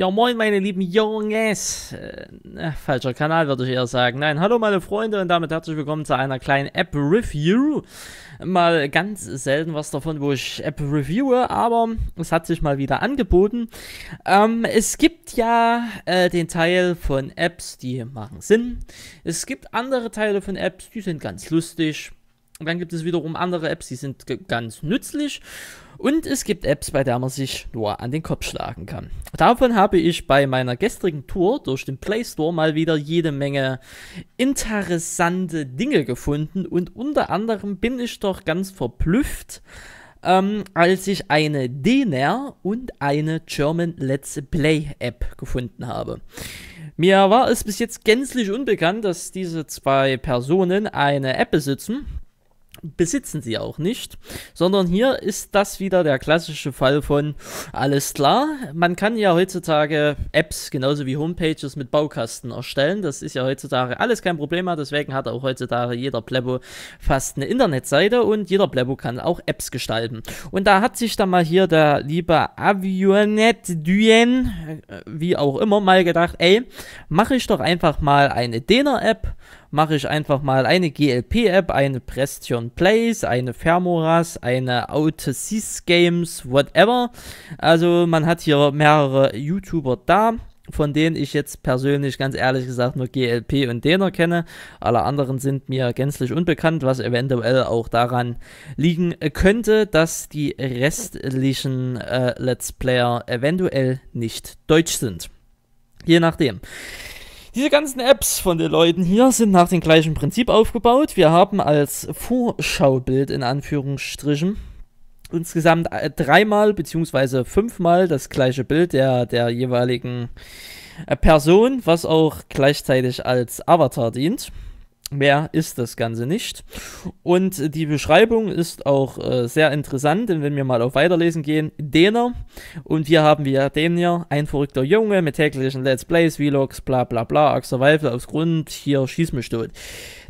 Ja, moin, meine lieben Jungs. Äh, äh, falscher Kanal, würde ich eher sagen. Nein, hallo, meine Freunde, und damit herzlich willkommen zu einer kleinen App-Review. Mal ganz selten was davon, wo ich App reviewe, aber es hat sich mal wieder angeboten. Ähm, es gibt ja äh, den Teil von Apps, die machen Sinn. Es gibt andere Teile von Apps, die sind ganz lustig. Und dann gibt es wiederum andere Apps, die sind ganz nützlich. Und es gibt Apps, bei der man sich nur an den Kopf schlagen kann. Davon habe ich bei meiner gestrigen Tour durch den Play Store mal wieder jede Menge interessante Dinge gefunden und unter anderem bin ich doch ganz verblüfft, ähm, als ich eine DNR und eine German Let's Play App gefunden habe. Mir war es bis jetzt gänzlich unbekannt, dass diese zwei Personen eine App besitzen, besitzen sie auch nicht, sondern hier ist das wieder der klassische Fall von alles klar. Man kann ja heutzutage Apps genauso wie Homepages mit Baukasten erstellen. Das ist ja heutzutage alles kein Problem mehr. Deswegen hat auch heutzutage jeder Plebo fast eine Internetseite und jeder Plebo kann auch Apps gestalten. Und da hat sich dann mal hier der liebe Avionet Duyen, äh, wie auch immer, mal gedacht, ey, mache ich doch einfach mal eine Dena-App mache ich einfach mal eine GLP-App, eine Prestion Plays, eine Fermoras, eine Outsis Games, whatever. Also man hat hier mehrere YouTuber da von denen ich jetzt persönlich ganz ehrlich gesagt nur GLP und Dena kenne. Alle anderen sind mir gänzlich unbekannt, was eventuell auch daran liegen könnte, dass die restlichen äh, Let's Player eventuell nicht deutsch sind. Je nachdem. Diese ganzen Apps von den Leuten hier sind nach dem gleichen Prinzip aufgebaut. Wir haben als Vorschaubild in Anführungsstrichen insgesamt äh, dreimal bzw. fünfmal das gleiche Bild der, der jeweiligen äh, Person, was auch gleichzeitig als Avatar dient. Mehr ist das Ganze nicht. Und die Beschreibung ist auch äh, sehr interessant, denn wenn wir mal auf Weiterlesen gehen, Däner. Und hier haben wir den hier, ein verrückter Junge mit täglichen Let's Plays, Vlogs, bla bla bla, Axe Survival aus Grund, hier schieß mich tot.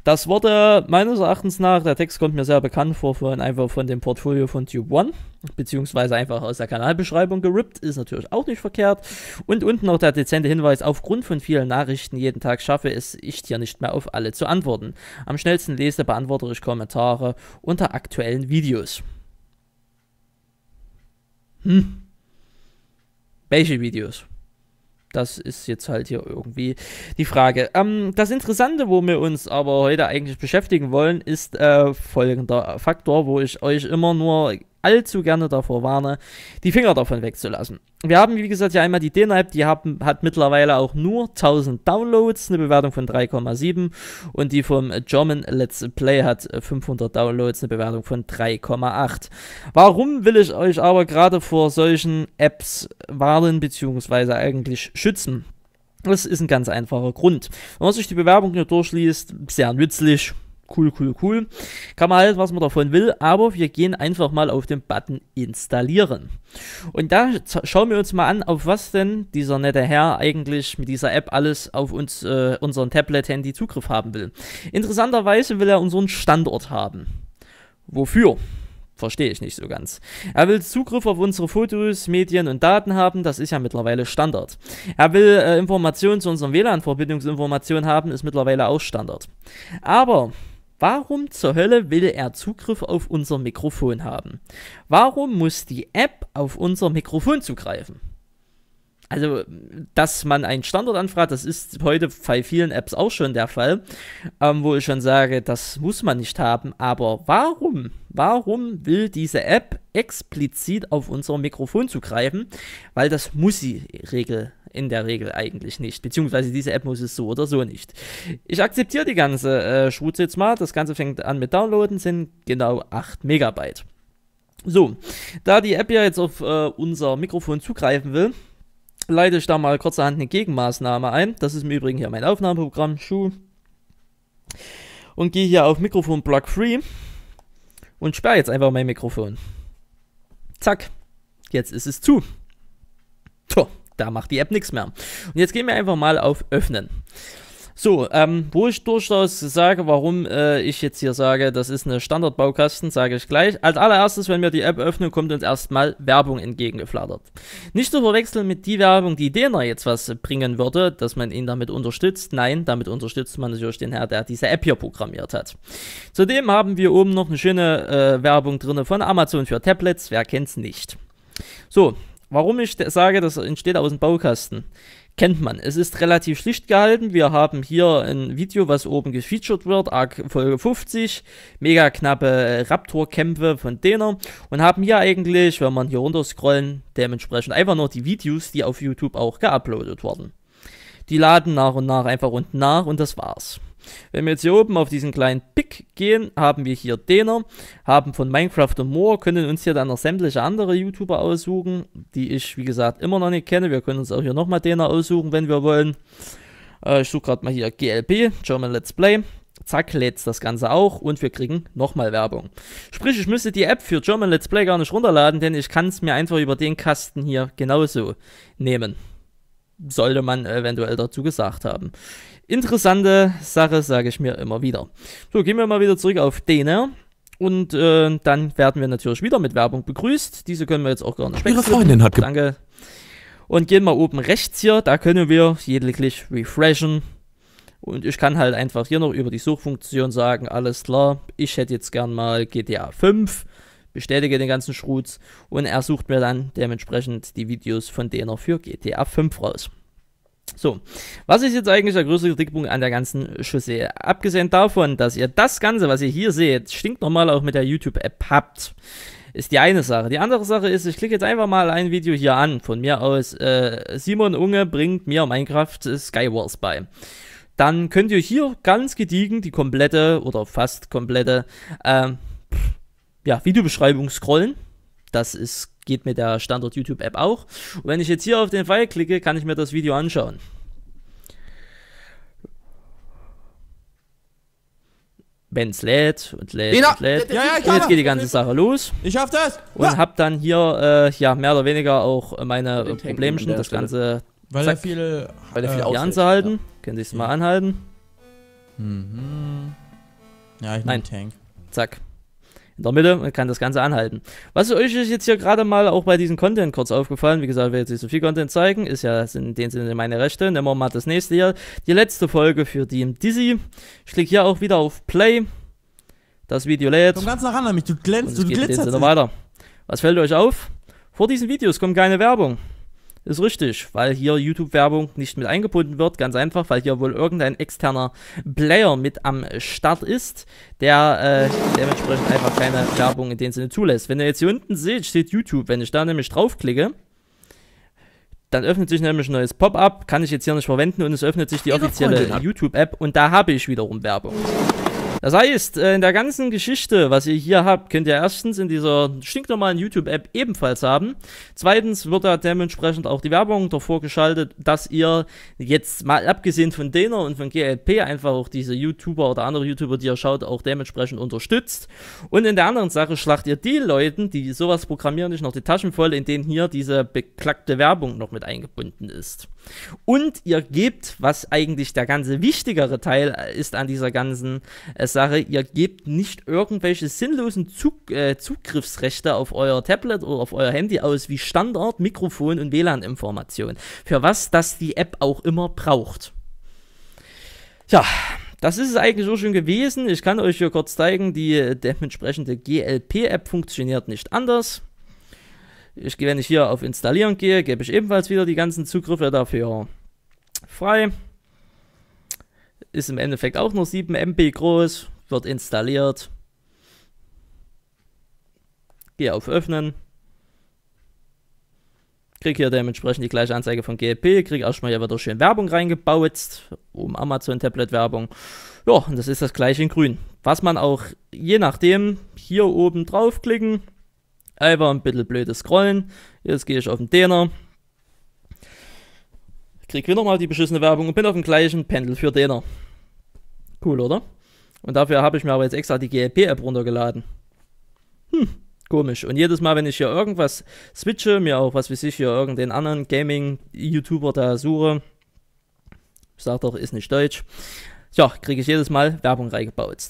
Das wurde meines Erachtens nach, der Text kommt mir sehr bekannt vor, von, einfach von dem Portfolio von Tube One, beziehungsweise einfach aus der Kanalbeschreibung gerippt, ist natürlich auch nicht verkehrt. Und unten noch der dezente Hinweis, aufgrund von vielen Nachrichten jeden Tag schaffe es ich dir nicht mehr auf alle zu antworten. Am schnellsten lese, beantworte ich Kommentare Kommentare unter aktuellen Videos. Hm. Welche Videos? Das ist jetzt halt hier irgendwie die Frage. Ähm, das Interessante, wo wir uns aber heute eigentlich beschäftigen wollen, ist äh, folgender Faktor, wo ich euch immer nur allzu gerne davor warne, die Finger davon wegzulassen. Wir haben, wie gesagt, ja einmal die D-App, die haben, hat mittlerweile auch nur 1000 Downloads, eine Bewertung von 3,7 und die vom German Let's Play hat 500 Downloads, eine Bewertung von 3,8. Warum will ich euch aber gerade vor solchen Apps warnen bzw. eigentlich schützen? Das ist ein ganz einfacher Grund. Wenn man sich die Bewerbung hier durchliest, sehr nützlich, Cool, cool, cool. Kann man halt, was man davon will, aber wir gehen einfach mal auf den Button installieren. Und da schauen wir uns mal an, auf was denn dieser nette Herr eigentlich mit dieser App alles auf uns, äh, unseren Tablet-Handy Zugriff haben will. Interessanterweise will er unseren Standort haben. Wofür? Verstehe ich nicht so ganz. Er will Zugriff auf unsere Fotos, Medien und Daten haben, das ist ja mittlerweile Standard. Er will äh, Informationen zu unseren WLAN-Verbindungsinformationen haben, ist mittlerweile auch Standard. Aber Warum zur Hölle will er Zugriff auf unser Mikrofon haben? Warum muss die App auf unser Mikrofon zugreifen? Also, dass man einen Standard anfragt, das ist heute bei vielen Apps auch schon der Fall, ähm, wo ich schon sage, das muss man nicht haben. Aber warum? Warum will diese App explizit auf unser Mikrofon zugreifen? Weil das muss sie regelmäßig in der Regel eigentlich nicht. Beziehungsweise diese App muss es so oder so nicht. Ich akzeptiere die ganze äh, Schwutz jetzt mal. Das Ganze fängt an mit Downloaden, sind genau 8 Megabyte. So, da die App ja jetzt auf äh, unser Mikrofon zugreifen will, leite ich da mal kurzerhand eine Gegenmaßnahme ein. Das ist im Übrigen hier mein Aufnahmeprogramm, Schuh. Und gehe hier auf Mikrofon Block Free und sperre jetzt einfach mein Mikrofon. Zack, jetzt ist es zu. Tja da macht die App nichts mehr. Und jetzt gehen wir einfach mal auf Öffnen. So, ähm, wo ich durchaus sage, warum äh, ich jetzt hier sage, das ist eine Standardbaukasten, sage ich gleich. Als allererstes, wenn wir die App öffnen, kommt uns erstmal Werbung entgegengeflattert. Nicht zu verwechseln mit die Werbung, die Dena jetzt was bringen würde, dass man ihn damit unterstützt. Nein, damit unterstützt man natürlich den Herr, der diese App hier programmiert hat. Zudem haben wir oben noch eine schöne äh, Werbung drin von Amazon für Tablets, wer kennt's nicht. So, Warum ich sage, das entsteht aus dem Baukasten, kennt man. Es ist relativ schlicht gehalten. Wir haben hier ein Video, was oben gefeatured wird, Arc Folge 50, mega knappe Raptor-Kämpfe von denen und haben hier eigentlich, wenn man hier runter scrollen, dementsprechend einfach nur die Videos, die auf YouTube auch geuploadet wurden. Die laden nach und nach einfach unten nach und das war's. Wenn wir jetzt hier oben auf diesen kleinen Pick gehen, haben wir hier Dener, haben von Minecraft und More, können uns hier dann noch sämtliche andere YouTuber aussuchen, die ich, wie gesagt, immer noch nicht kenne. Wir können uns auch hier nochmal Dener aussuchen, wenn wir wollen. Äh, ich suche gerade mal hier GLP, German Let's Play. Zack, lädt das Ganze auch und wir kriegen nochmal Werbung. Sprich, ich müsste die App für German Let's Play gar nicht runterladen, denn ich kann es mir einfach über den Kasten hier genauso nehmen sollte man eventuell dazu gesagt haben. Interessante Sache, sage ich mir immer wieder. So, gehen wir mal wieder zurück auf Däne. Und äh, dann werden wir natürlich wieder mit Werbung begrüßt. Diese können wir jetzt auch gerne sprechen. Ihre Freundin hat Danke. Und gehen mal oben rechts hier, da können wir lediglich refreshen. Und ich kann halt einfach hier noch über die Suchfunktion sagen, alles klar, ich hätte jetzt gern mal GTA 5 bestätige den ganzen Schrutz und er sucht mir dann dementsprechend die Videos von denen für GTA 5 raus. So, was ist jetzt eigentlich der größte Kritikpunkt an der ganzen Chaussee? Abgesehen davon, dass ihr das Ganze, was ihr hier seht, stinkt nochmal auch mit der YouTube-App habt ist die eine Sache. Die andere Sache ist, ich klicke jetzt einfach mal ein Video hier an, von mir aus, äh, Simon Unge bringt mir Minecraft Skywars bei. Dann könnt ihr hier ganz gediegen die komplette oder fast komplette äh, ja, Videobeschreibung scrollen. Das ist, geht mit der Standard YouTube-App auch. Und wenn ich jetzt hier auf den Pfeil klicke, kann ich mir das Video anschauen. Wenn es lädt und lädt Lena, und lädt. Ja, ja, und jetzt geht die ganze Sache los. Ich schaff das. Und ja. hab dann hier äh, ja, mehr oder weniger auch meine den Problemchen, das Ganze weil zack, er viel, weil er viel äh, anzuhalten. Ja. Können Sie es mal anhalten. Mhm. Ja, ich nehme Tank. Zack in der Mitte und kann das Ganze anhalten. Was euch ist jetzt hier gerade mal auch bei diesem Content kurz aufgefallen, wie gesagt, wir jetzt nicht so viel Content zeigen, ist ja in dem Sinne meine Rechte. Nehmen wir mal das nächste hier, die letzte Folge für Team Dizzy. Ich klicke hier auch wieder auf Play. Das Video lädt. Komm ganz nach an, nämlich du glänzt, du glitzerst. weiter. Was fällt euch auf? Vor diesen Videos kommt keine Werbung. Ist richtig, weil hier YouTube-Werbung nicht mit eingebunden wird. Ganz einfach, weil hier wohl irgendein externer Player mit am Start ist, der äh, dementsprechend einfach keine Werbung in dem Sinne zulässt. Wenn ihr jetzt hier unten seht, steht YouTube. Wenn ich da nämlich draufklicke, dann öffnet sich nämlich ein neues Pop-up. Kann ich jetzt hier nicht verwenden und es öffnet sich die offizielle YouTube-App und da habe ich wiederum Werbung. Das heißt, äh, in der ganzen Geschichte, was ihr hier habt, könnt ihr erstens in dieser stinknormalen YouTube-App ebenfalls haben. Zweitens wird da dementsprechend auch die Werbung davor geschaltet, dass ihr jetzt mal abgesehen von Dena und von GLP einfach auch diese YouTuber oder andere YouTuber, die ihr schaut, auch dementsprechend unterstützt. Und in der anderen Sache schlacht ihr die Leuten, die sowas programmieren, nicht noch die Taschen voll, in denen hier diese beklackte Werbung noch mit eingebunden ist. Und ihr gebt, was eigentlich der ganze wichtigere Teil ist an dieser ganzen äh, Sache, ihr gebt nicht irgendwelche sinnlosen Zug, äh, Zugriffsrechte auf euer Tablet oder auf euer Handy aus, wie Standard, Mikrofon und WLAN-Informationen. Für was das die App auch immer braucht. Ja, das ist es eigentlich auch schon gewesen. Ich kann euch hier kurz zeigen, die dementsprechende GLP-App funktioniert nicht anders. Ich, wenn ich hier auf Installieren gehe, gebe ich ebenfalls wieder die ganzen Zugriffe dafür frei ist im Endeffekt auch nur 7 MB groß, wird installiert. Gehe auf Öffnen. Kriege hier dementsprechend die gleiche Anzeige von GLP, kriege erstmal hier wieder schön Werbung reingebaut, um Amazon-Tablet-Werbung. Ja, und das ist das gleiche in grün. Was man auch, je nachdem, hier oben draufklicken, einfach ein bisschen blödes Scrollen. Jetzt gehe ich auf den Däner, krieg wieder mal die beschissene Werbung und bin auf dem gleichen Pendel für Däner. Cool, oder? Und dafür habe ich mir aber jetzt extra die GLP-App runtergeladen. Hm, komisch. Und jedes Mal, wenn ich hier irgendwas switche, mir auch, was weiß ich, hier irgendeinen anderen Gaming-YouTuber da suche, ich sag doch, ist nicht deutsch, ja, kriege ich jedes Mal Werbung reingebaut.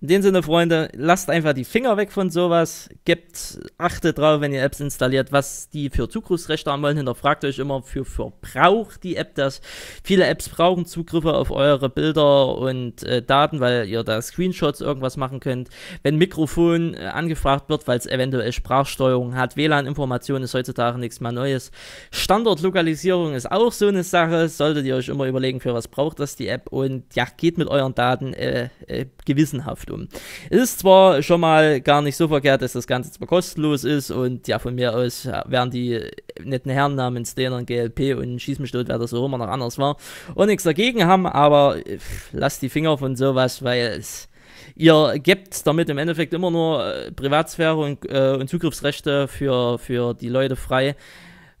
In dem Sinne, Freunde, lasst einfach die Finger weg von sowas. Gebt, achtet drauf, wenn ihr Apps installiert, was die für Zugriffsrechte haben wollen. Hinterfragt euch immer, für, für braucht die App das. Viele Apps brauchen Zugriffe auf eure Bilder und äh, Daten, weil ihr da Screenshots irgendwas machen könnt. Wenn Mikrofon äh, angefragt wird, weil es eventuell Sprachsteuerung hat, WLAN-Information ist heutzutage nichts mehr Neues. Standortlokalisierung ist auch so eine Sache. Solltet ihr euch immer überlegen, für was braucht das die App und ja, geht mit euren Daten äh, äh gewissenhaft Gemeinschaft um. Ist zwar schon mal gar nicht so verkehrt, dass das Ganze zwar kostenlos ist und ja, von mir aus äh, werden die netten Herren namens Dänern, GLP und Schieß mich tot, wer das auch immer noch anders war, und nichts dagegen haben, aber pff, lasst die Finger von sowas, weil es ihr gebt damit im Endeffekt immer nur äh, Privatsphäre und, äh, und Zugriffsrechte für, für die Leute frei,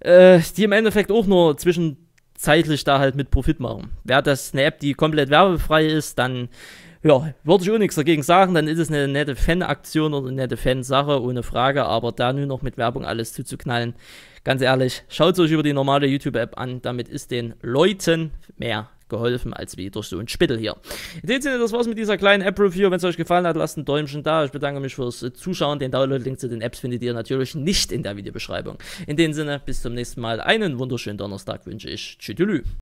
äh, die im Endeffekt auch nur zwischenzeitlich da halt mit Profit machen. Wäre das eine App, die komplett werbefrei ist, dann ja, würde ich auch nichts dagegen sagen, dann ist es eine nette Fan-Aktion oder eine nette Fansache, ohne Frage, aber da nur noch mit Werbung alles zuzuknallen, ganz ehrlich, schaut euch über die normale YouTube-App an, damit ist den Leuten mehr geholfen, als wie durch so ein Spittel hier. In dem Sinne, das war's mit dieser kleinen App-Review. Wenn es euch gefallen hat, lasst ein Däumchen da. Ich bedanke mich fürs Zuschauen. Den Download-Link zu den Apps findet ihr natürlich nicht in der Videobeschreibung. In dem Sinne, bis zum nächsten Mal. Einen wunderschönen Donnerstag wünsche ich. Tschüdelü.